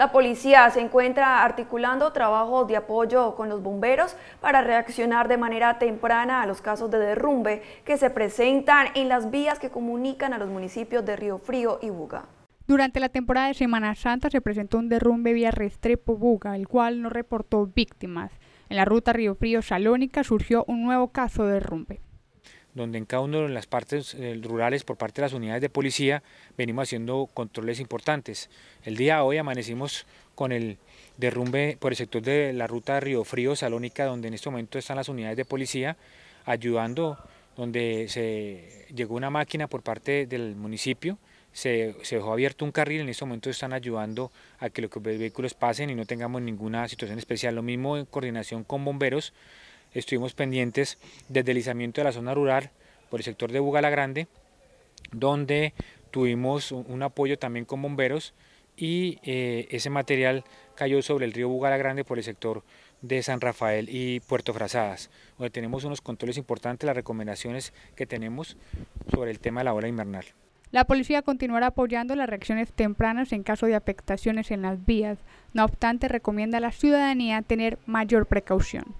La policía se encuentra articulando trabajos de apoyo con los bomberos para reaccionar de manera temprana a los casos de derrumbe que se presentan en las vías que comunican a los municipios de Río Frío y Buga. Durante la temporada de Semana Santa se presentó un derrumbe vía Restrepo Buga, el cual no reportó víctimas. En la ruta Río Frío Salónica surgió un nuevo caso de derrumbe donde en cada una de las partes eh, rurales por parte de las unidades de policía venimos haciendo controles importantes. El día de hoy amanecimos con el derrumbe por el sector de la ruta de Río Frío Salónica, donde en este momento están las unidades de policía ayudando, donde se llegó una máquina por parte del municipio, se, se, dejó abierto un carril, en este momento están ayudando a que los vehículos pasen y no tengamos ninguna situación especial. Lo mismo en coordinación con bomberos, estuvimos pendientes del deslizamiento de la zona rural por el sector de Bugala Grande, donde tuvimos un apoyo también con bomberos y eh, ese material cayó sobre el río Bugala Grande por el sector de San Rafael y Puerto Frazadas, donde tenemos unos controles importantes, las recomendaciones que tenemos sobre el tema de la ola invernal. La policía continuará apoyando las reacciones tempranas en caso de afectaciones en las vías. No obstante, recomienda a la ciudadanía tener mayor precaución.